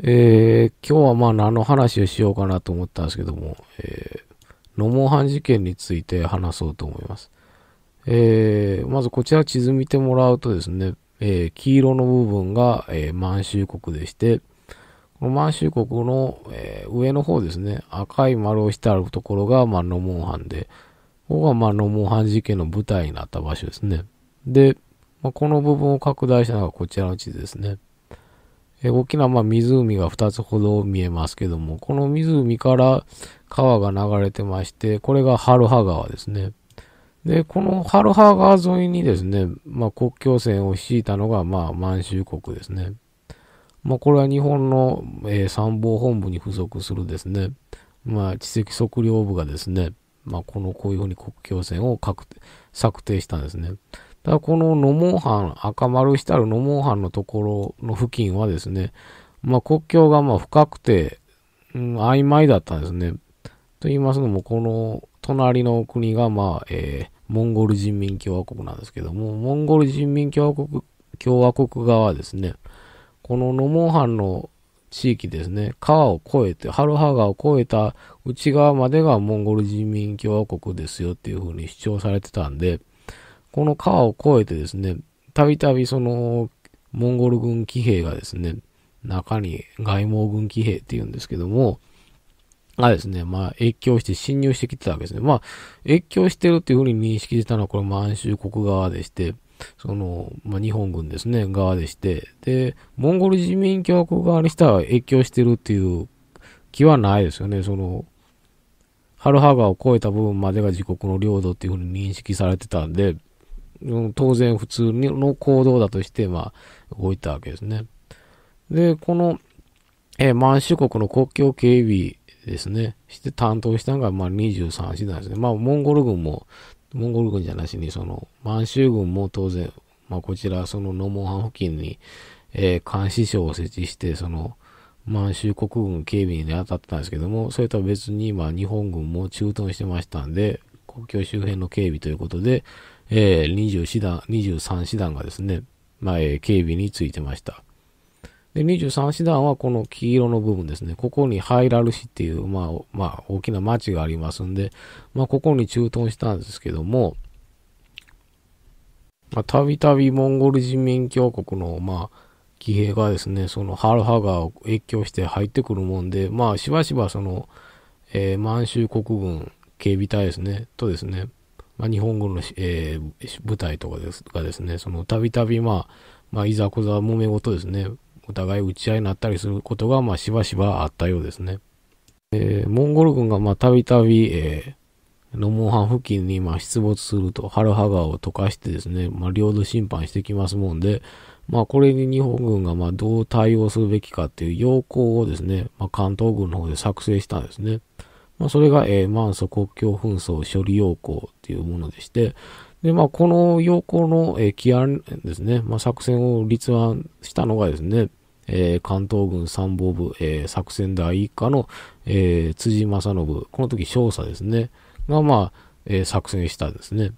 えー、今日はまあ何の話をしようかなと思ったんですけども、えー、ノモンハン事件について話そうと思います。えー、まずこちら地図見てもらうとですね、えー、黄色の部分が、えー、満州国でして、この満州国の、えー、上の方ですね、赤い丸をしてあるところが、まあ、ノモンハンで、ここが、まあ、ノモンハン事件の舞台になった場所ですね。で、まあ、この部分を拡大したのがこちらの地図ですね。え大きなま湖が2つほど見えますけども、この湖から川が流れてまして、これが春葉川ですね。で、この春葉川沿いにですね、まあ、国境線を敷いたのが、まあ、満州国ですね。まあ、これは日本の、えー、参謀本部に付属するですね、まあ、測量部がですね、まあ、この、こういうふうに国境線を策定したんですね。だかこの野毛藩、赤丸したる野毛藩のところの付近はですね、まあ、国境がま深くて、うん、曖昧だったんですね。と言いますのも、この隣の国が、まあ、えー、モンゴル人民共和国なんですけども、モンゴル人民共和国、共和国側ですね、このノモ藩の地域ですね、川を越えて、ハルハ川を越えた内側までがモンゴル人民共和国ですよっていうふうに主張されてたんで、この川を越えてですね、たびたびその、モンゴル軍騎兵がですね、中に外毛軍騎兵って言うんですけども、がですね、まあ、越境して侵入してきてたわけですね。まあ、越境してるっていうふうに認識したのは、これ満州国側でして、その、まあ、日本軍ですね、側でして、で、モンゴル人民共和国側にしたら越境してるっていう気はないですよね。その、ハルハガを越えた部分までが自国の領土っていうふうに認識されてたんで、当然普通の行動だとして、まあ、動いたわけですね。で、この、えー、満州国の国境警備ですね、して担当したのが、まあ、23師団ですね。まあ、モンゴル軍も、モンゴル軍じゃなしに、その、満州軍も当然、まあ、こちら、その、ノモンハン付近に、えー、監視所を設置して、その、満州国軍警備に当たったんですけども、それとは別に、まあ、日本軍も駐屯してましたんで、国境周辺の警備ということで、えー、20段、23師団がですね、まあ、えー、警備についてました。で、23師団はこの黄色の部分ですね。ここにハイラル市っていう、まあ、まあ、大きな町がありますんで、まあ、ここに駐屯したんですけども、まあ、たびたびモンゴル人民共和国の、まあ、騎兵がですね、そのハルハガーを越境して入ってくるもんで、まあ、しばしばその、えー、満州国軍警備隊ですね、とですね、まあ、日本軍の、えー、部隊とかですがですね、そのたびたび、まあ、まあ、いざこざ揉め事ですね、お互い打ち合いになったりすることが、まあ、しばしばあったようですね。えー、モンゴル軍が、まあ、たびたび、えー、ノモンハン付近に、まあ、出没すると、ハルハ川を溶かしてですね、まあ、領土侵犯してきますもんで、まあ、これに日本軍が、まあ、どう対応するべきかっていう要項をですね、まあ、関東軍の方で作成したんですね。まあ、それが、えー、満祖国境紛争処理要項っていうものでして、で、まあ、この要項の、えー、起案ですね、まあ、作戦を立案したのがですね、えー、関東軍参謀部、えー、作戦第一課の、えー、辻正信、この時少佐ですね、が、まあ、えー、作戦したんですね。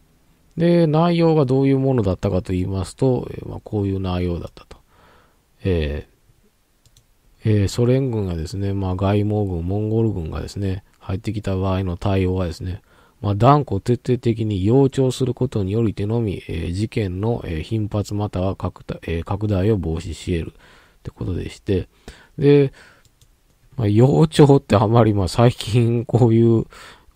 で、内容がどういうものだったかと言いますと、えーまあ、こういう内容だったと。えーえー、ソ連軍がですね、まあ、外蒙軍、モンゴル軍がですね、入ってきた場合の対応はですね、まあ、断固徹底的に要聴することによりてのみ、えー、事件の、えー、頻発または拡大,、えー、拡大を防止し得るってことでして、で、まあ、要聴ってあまりまあ最近こういう、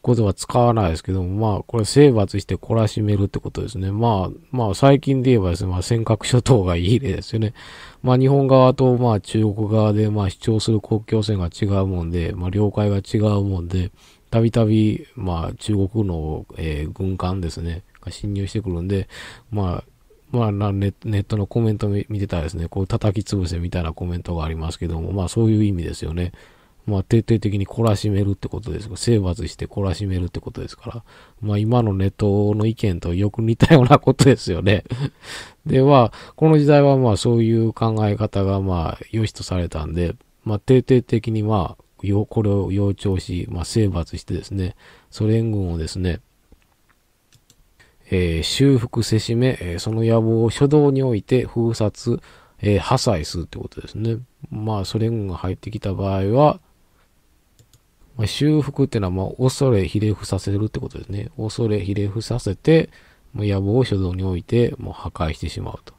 ことは使わないですけども、まあ、これ征伐して懲らしめるってことですね。まあ、まあ、最近で言えばですね、まあ、尖閣諸島がいい例ですよね。まあ、日本側と、まあ、中国側で、まあ、主張する国境線が違うもんで、まあ、領海が違うもんで、たびたび、まあ、中国の、えー、軍艦ですね、が侵入してくるんで、まあ、まあネットのコメント見てたらですね、こう叩き潰せみたいなコメントがありますけども、まあそういう意味ですよね。まあ、徹底的に懲らしめるってことですが、征伐して懲らしめるってことですから、まあ、今のネットの意見とよく似たようなことですよね。で、まあ、この時代はまあ、そういう考え方がまあ、良しとされたんで、まあ、徹底的にまあ、これを要調し、まあ、征伐してですね、ソ連軍をですね、えー、修復せしめ、えー、その野望を初動において封殺、えー、破砕するってことですね。まあ、ソ連軍が入ってきた場合は、まあ、修復っていうのは、まあ、恐れひれ伏させるってことですね。恐れひれ伏させて、野望を所蔵において、もう破壊してしまうと。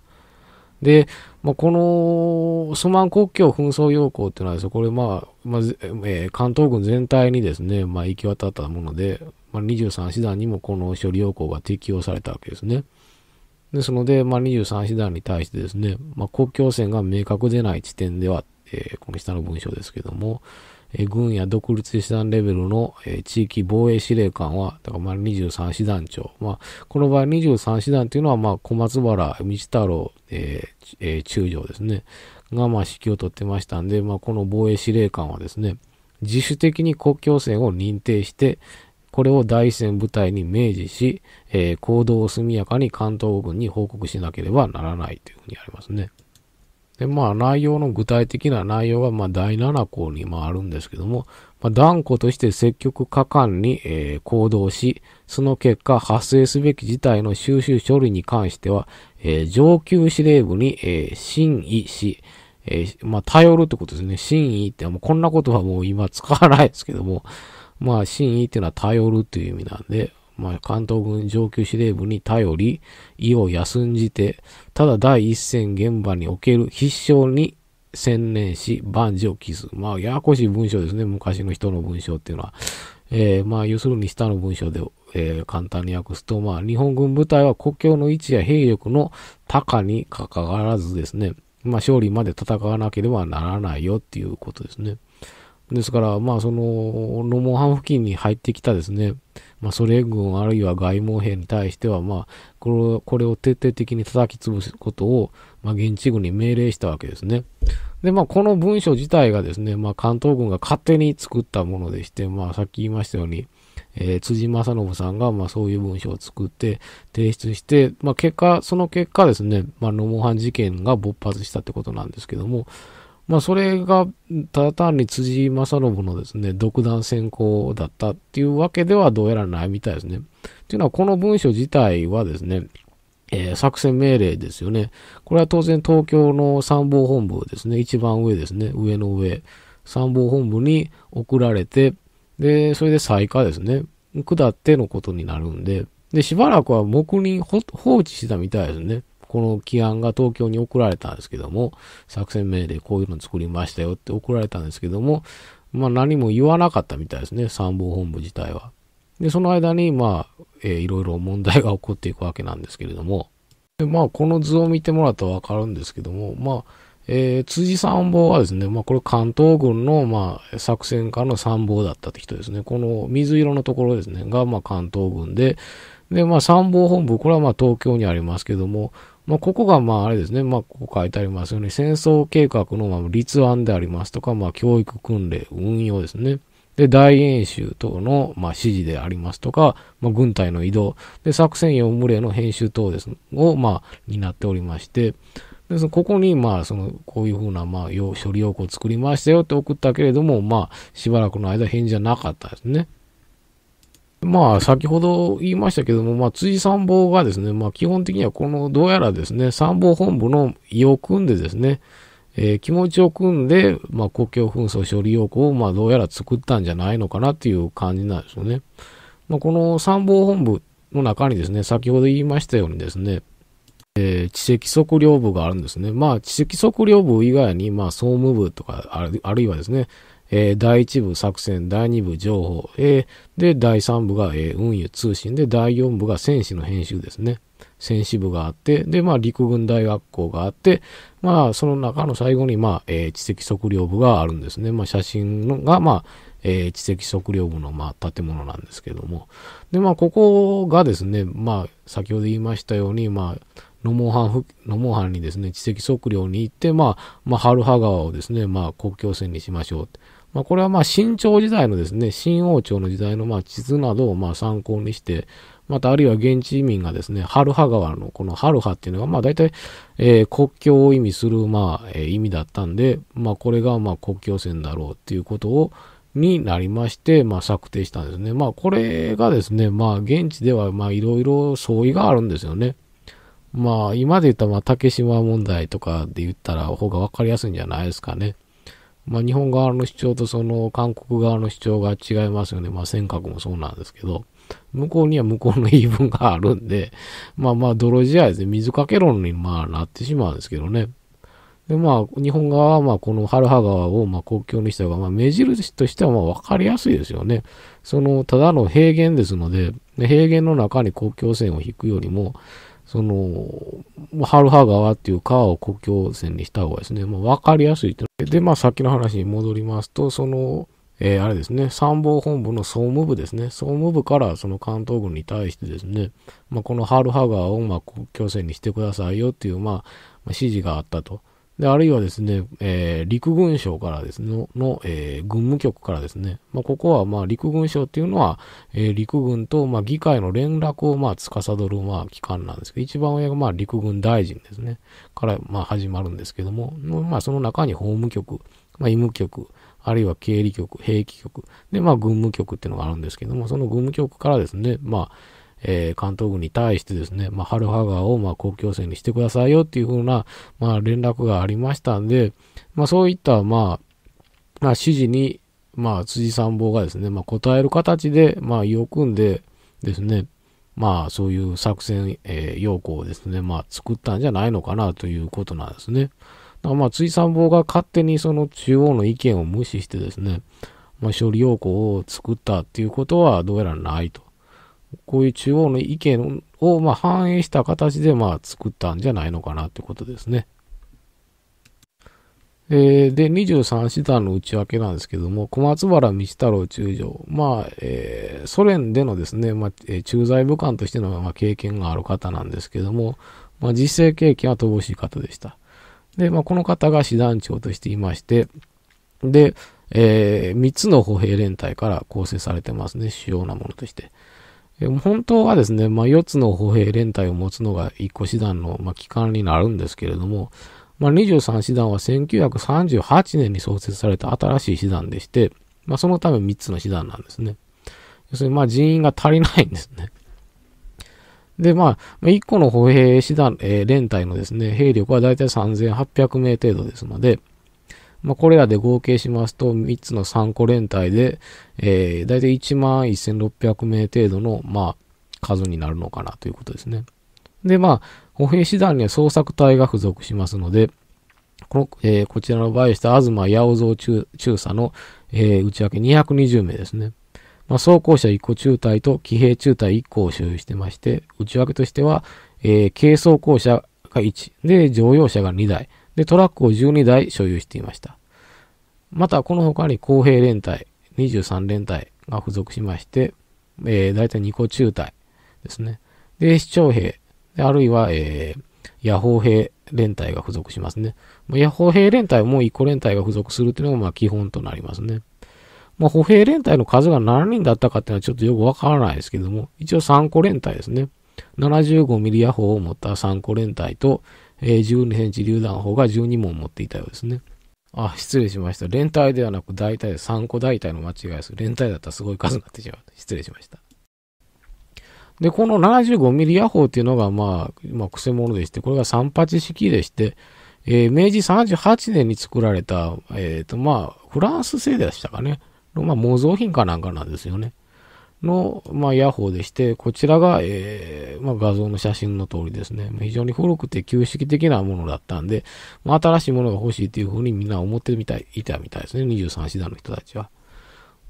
で、まあ、この、ソマン国境紛争要項っていうのはです、ね、これ、まあ、まあ、えー、関東軍全体にですね、まあ、行き渡ったもので、まあ、23師団にもこの処理要項が適用されたわけですね。ですので、まあ、23師団に対してですね、まあ、国境線が明確でない地点では、えー、この下の文章ですけども、軍や独立師団レベルの、地域防衛司令官は、だからまあ23師団長。まあ、この場合23師団というのは、まあ、小松原道太郎、えー、えー、中将ですね。が、まあ、指揮を取ってましたんで、まあ、この防衛司令官はですね、自主的に国境線を認定して、これを大戦部隊に明示し、えー、行動を速やかに関東軍に報告しなければならないというふうにありますね。で、まあ内容の具体的な内容はまあ第7項にまあるんですけども、まあ、断固として積極果敢に、えー、行動し、その結果発生すべき事態の収集処理に関しては、えー、上級司令部に、えー、真意し、えー、まあ頼るってことですね。真意ってもうこんなことはもう今使わないですけども、まあ真意っていうのは頼るっていう意味なんで、まあ、関東軍上級司令部に頼り、意を休んじて、ただ第一線現場における必勝に専念し、万事を期す。まあ、ややこしい文章ですね。昔の人の文章っていうのは。えー、まあ、要するに下の文章で、えー、簡単に訳すと、まあ、日本軍部隊は国境の位置や兵力の高にかかわらずですね、まあ、勝利まで戦わなければならないよっていうことですね。ですから、まあ、その、ロモハン付近に入ってきたですね、まあ、ソ連軍あるいは外務兵に対しては、まあ、これこれを徹底的に叩き潰すことを、まあ、現地軍に命令したわけですね。で、まあ、この文書自体がですね、まあ、関東軍が勝手に作ったものでして、まあ、さっき言いましたように、えー、辻正信さんが、まあ、そういう文書を作って提出して、まあ、結果、その結果ですね、まあ、モハン事件が勃発したってことなんですけども、まあ、それが、ただ単に辻正信のですね、独断専行だったっていうわけではどうやらないみたいですね。というのは、この文書自体はですね、えー、作戦命令ですよね。これは当然東京の参謀本部ですね、一番上ですね、上の上、参謀本部に送られて、で、それで再下ですね、下ってのことになるんで、で、しばらくは黙認放置したみたいですね。この起案が東京に送られたんですけども、作戦命令こういうの作りましたよって送られたんですけども、まあ何も言わなかったみたいですね、参謀本部自体は。で、その間に、まあ、えー、いろいろ問題が起こっていくわけなんですけれども、でまあ、この図を見てもらったらわかるんですけども、まあ、えー、辻参謀はですね、まあ、これ関東軍の、まあ、作戦家の参謀だったって人ですね。この水色のところですね、が、まあ、関東軍で、で、まあ、参謀本部、これはまあ、東京にありますけども、まあ、ここが、まあ、あれですね。まあ、ここ書いてありますように、戦争計画の、まあ、立案でありますとか、まあ、教育訓練、運用ですね。で、大演習等の、まあ、指示でありますとか、まあ、軍隊の移動、で、作戦用無礼の編集等です、を、まあ、担っておりまして、で、その、ここに、まあ、その、こういうふうな、まあ、処理用語を作りましたよって送ったけれども、まあ、しばらくの間返事はなかったですね。まあ、先ほど言いましたけども、まあ、辻参謀がですね、まあ、基本的にはこの、どうやらですね、参謀本部の意を組んでですね、えー、気持ちを組んで、まあ、国境紛争処理要項を、まあ、どうやら作ったんじゃないのかなっていう感じなんですよね。まあ、この参謀本部の中にですね、先ほど言いましたようにですね、えー、知的測量部があるんですね。まあ、知的測量部以外に、まあ、総務部とかある、あるいはですね、えー、第1部作戦、第2部情報、えー、で、第3部が、えー、運輸通信で、第4部が戦士の編集ですね。戦士部があって、で、まあ、陸軍大学校があって、まあ、その中の最後に、まあ、えー、知的測量部があるんですね。まあ、写真のが、まあ、えー、知的測量部の、まあ、建物なんですけども。で、まあ、ここがですね、まあ、先ほど言いましたように、まあ、野毛藩、野ハンにですね、知的測量に行って、まあ、まあ、春葉川をですね、まあ、国境線にしましょう。まあ、これはまあ清朝時代のですね、清王朝の時代のまあ地図などをまあ参考にして、またあるいは現地移民がですね、ハルハ川のこのハルハっていうのがまあ大体、えー、国境を意味するまあ、えー、意味だったんで、まあこれがまあ国境線だろうっていうことをになりまして、まあ、策定したんですね。まあ、これがですね、まあ、現地では、まあ、いろいろ相違があるんですよね。まあ、今で言った、まあ、竹島問題とかで言ったら、方が分かりやすいんじゃないですかね。まあ、日本側の主張とその韓国側の主張が違いますよね。まあ、尖閣もそうなんですけど、向こうには向こうの言い分があるんで、まあまあ、泥仕合ですね。水かけ論にまあなってしまうんですけどね。で、まあ、日本側はまあ、この春葉川をまあ国境にしたが、まあ、目印としてはまあ、わかりやすいですよね。その、ただの平原ですので、平原の中に国境線を引くよりも、その、ハルハ川っていう川を国境線にした方がですね、まあ、分かりやすいと。で、まあ、さっきの話に戻りますと、その、えー、あれですね、参謀本部の総務部ですね、総務部からその関東軍に対してですね、まあ、このハルハ川をま国境線にしてくださいよっていう、ままあ、指示があったと。で、あるいはですね、えー、陸軍省からですね、の、えー、軍務局からですね、まあ、ここは、まあ、陸軍省っていうのは、えー、陸軍と、まあ、議会の連絡を、まあ、司る、まあ、機関なんですけど、一番上が、まあ、陸軍大臣ですね、から、まあ、始まるんですけども、まあ、その中に法務局、まあ、医務局、あるいは経理局、兵器局、で、まあ、軍務局っていうのがあるんですけども、その軍務局からですね、まあ、えー、関東軍に対してですね、まあ、春葉川をまあ公共線にしてくださいよっていうふうな、まあ、連絡がありましたんで、まあ、そういった、まあ、まあ、指示に、まあ、辻参謀がですね、まあ、答える形で、まあ、意を組んでですね、まあ、そういう作戦、えー、要項をですね、まあ、作ったんじゃないのかなということなんですね。だからまあ、辻参謀が勝手にその中央の意見を無視してですね、まあ、処理要項を作ったっていうことはどうやらないと。こういう中央の意見を、ま反映した形で、ま作ったんじゃないのかなってことですね。えー、で、23師団の内訳なんですけども、小松原道太郎中将、まあ、えー、ソ連でのですね、まあ、え駐在武官としての、まあ、経験がある方なんですけども、まあ、実践経験は乏しい方でした。で、まあ、この方が師団長としていまして、で、えー、3つの歩兵連隊から構成されてますね、主要なものとして。本当はですね、まあ、4つの歩兵連隊を持つのが1個師団の、まあ、機関になるんですけれども、まあ、23師団は1938年に創設された新しい師団でして、まあ、そのため3つの師団なんですね。要するに、まあ、人員が足りないんですね。で、まあ、1個の歩兵師団、えー、連隊のですね、兵力はだいたい3800名程度ですので、まあ、これらで合計しますと、3つの3個連帯で、えー、だいたい1万1600名程度の、まあ、数になるのかなということですね。で、まあ、歩兵師団には捜索隊が付属しますので、この、えー、こちらの場合した東八百蔵中佐の、えー、内訳220名ですね。まあ、装甲車1個中隊と騎兵中隊1個を所有してまして、内訳としては、えー、軽装甲車が1、で、乗用車が2台、で、トラックを12台所有していました。また、この他に公平連隊、23連隊が付属しまして、えー、大体2個中隊ですね。で、市長兵、あるいは、えー、野砲兵連隊が付属しますね。野砲兵連隊も1個連隊が付属するというのがまあ基本となりますね。まあ、歩兵連隊の数が何人だったかっていうのはちょっとよくわからないですけども、一応3個連隊ですね。75mm ヤ砲を持った3個連隊と、えー、12センチ榴弾砲が12門持っていたようですね。あ、失礼しました。連隊ではなく大体3個大体の間違いです。連隊だったらすごい数になってしまう。失礼しました。で、この 75mm ヤ砲っていうのが、まあ、まあ、くせ者でして、これが38式でして、えー、明治38年に作られた、えっ、ー、と、まあ、フランス製でしたかね。まあ、模造品かなんかなんですよね。の、まあ、ヤホーでして、こちらが、えー、まあ、画像の写真の通りですね。非常に古くて旧式的なものだったんで、まあ、新しいものが欲しいというふうにみんな思ってみたい、いたみたいですね。23師団の人たちは。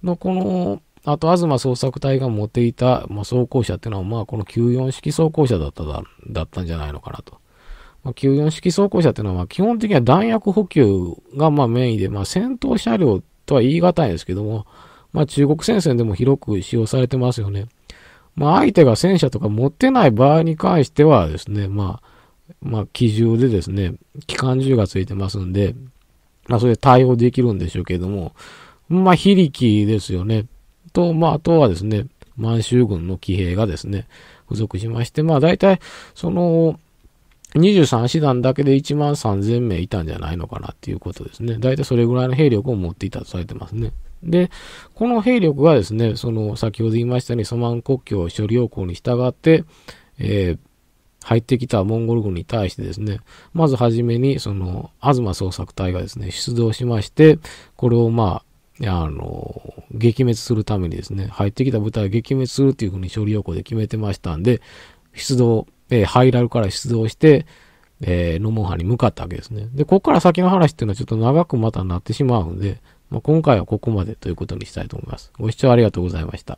の、この、あと、東捜索隊が持っていた、まあ、装甲車っていうのは、まあ、この94式装甲車だっただ、だったんじゃないのかなと。まあ、94式装甲車っていうのは、まあ、基本的には弾薬補給が、まあ、メインで、まあ、戦闘車両とは言い難いんですけども、まあ、中国戦線でも広く使用されてますよね。まあ、相手が戦車とか持ってない場合に関してはですね、まあ、まあ、機銃でですね、機関銃がついてますんで、まあ、それ対応できるんでしょうけれども、まあ、非力ですよね。と、まあ、あとはですね、満州軍の騎兵がですね、付属しまして、まあ、大体、その、23師団だけで1万3000名いたんじゃないのかなっていうことですね。大体それぐらいの兵力を持っていたとされてますね。で、この兵力がですね、その先ほど言いましたように、ソマン国境処理要項に従って、えー、入ってきたモンゴル軍に対してですね、まずはじめに、その、東捜索隊がですね、出動しまして、これをまあ、あの、撃滅するためにですね、入ってきた部隊を撃滅するというふうに処理要項で決めてましたんで、出動、えー、ハイラルから出動して、えー、ノモンハに向かったわけですね。で、ここから先の話っていうのはちょっと長くまたなってしまうんで、まあ、今回はここまでということにしたいと思います。ご視聴ありがとうございました。